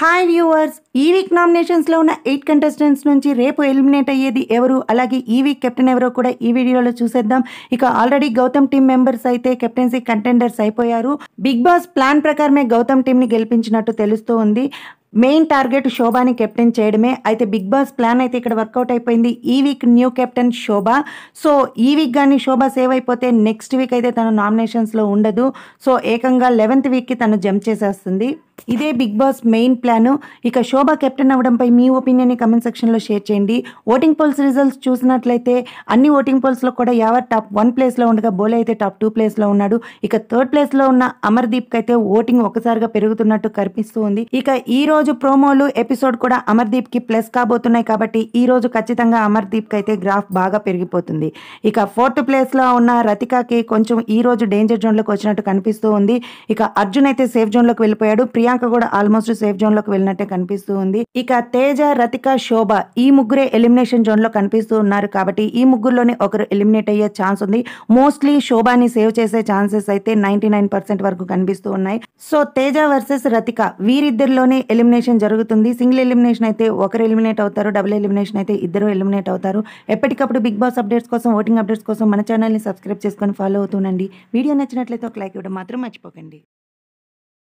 hi viewers ఈ week నామినేషన్స్లో ఉన్న ఎయిట్ కంటెస్టెంట్స్ నుంచి రేపు ఎలిమినేట్ అయ్యేది ఎవరు అలాగే ఈ వీక్ కెప్టెన్ ఎవరో కూడా ఈ వీడియోలో చూసేద్దాం ఇక ఆల్రెడీ గౌతమ్ టీమ్ మెంబర్స్ అయితే కెప్టెన్సీ కంటెండర్స్ అయిపోయారు బిగ్ బాస్ ప్లాన్ ప్రకారమే గౌతమ్ టీమ్ని గెలిపించినట్టు తెలుస్తూ ఉంది మెయిన్ టార్గెట్ శోభాని కెప్టెన్ చేయడమే అయితే బిగ్ బాస్ ప్లాన్ అయితే ఇక్కడ వర్కౌట్ అయిపోయింది ఈ week new captain Shobha so ఈ వీక్ కానీ శోభ సేవ్ అయిపోతే నెక్స్ట్ వీక్ అయితే తను నామినేషన్స్లో ఉండదు సో ఏకంగా లెవెన్త్ వీక్కి తను జంప్ చేసేస్తుంది ఇదే బిగ్ బాస్ మెయిన్ ప్లాన్ ఇక శోభ కెప్టెన్ అవడంపై మీ ఒపీనియన్ కమెంట్ సెక్షన్లో షేర్ చేయండి ఓటింగ్ పోల్స్ రిజల్ట్స్ చూసినట్లయితే అన్ని ఓటింగ్ పోల్స్లో కూడా ఎవరు టాప్ వన్ ప్లేస్లో ఉండగా బోలే అయితే టాప్ టూ ప్లేస్లో ఉన్నాడు ఇక థర్డ్ ప్లేస్లో ఉన్న అమర్దీప్కి అయితే ఓటింగ్ ఒకసారిగా పెరుగుతున్నట్టు కనిపిస్తూ ఉంది ఇక ఈ రోజు ప్రోమోలు ఎపిసోడ్ కూడా అమర్దీప్కి ప్లస్ కాబోతున్నాయి కాబట్టి ఈ రోజు ఖచ్చితంగా అమర్దీప్కి అయితే గ్రాఫ్ బాగా పెరిగిపోతుంది ఇక ఫోర్త్ ప్లేస్లో ఉన్న రతికాకి కొంచెం ఈ రోజు డేంజర్ జోన్లోకి వచ్చినట్టు కనిపిస్తూ ఉంది ఇక అర్జున్ అయితే సేఫ్ జోన్లోకి వెళ్ళిపోయాడు ప్రియా ప్రియాంక కూడా ఆల్మోస్ట్ సేఫ్ జోన్ లోకి వెళ్ళినట్టే కనిపిస్తూ ఉంది ఇక తేజ రతిక శోభ ఈ ముగ్గురే ఎలిమినేషన్ జోన్ లో కనిపిస్తూ ఉన్నారు కాబట్టి ఈ ముగ్గురులోనే ఒకరు ఎలిమినేట్ అయ్యే ఛాన్స్ ఉంది మోస్ట్లీ శోభాని సేవ్ చేసే ఛాన్సెస్ అయితే నైన్టీ నైన్ పర్సెంట్ వరకు కనిపిస్తూ ఉన్నాయి సో తేజ వర్సెస్ రతిక వీరిద్దరిలోనే ఎలిమినేషన్ జరుగుతుంది సింగిల్ ఎలిమినేషన్ అయితే ఒకరు ఎలిమినేట్ అవుతారు డబుల్ ఎలిమినేషన్ అయితే ఇద్దరు ఎలిమినేట్ అవుతారు ఎప్పటికప్పుడు బిగ్ బాస్ అప్డేట్స్ కోసం ఓటింగ్ అప్డేట్స్ కోసం మన ఛానల్ని సబ్స్క్రైబ్ చేసుకొని ఫాలో అవుతుండండి వీడియో నచ్చినట్లయితే ఒక లైక్ ఇవ్వడం మాత్రం మర్చిపోకండి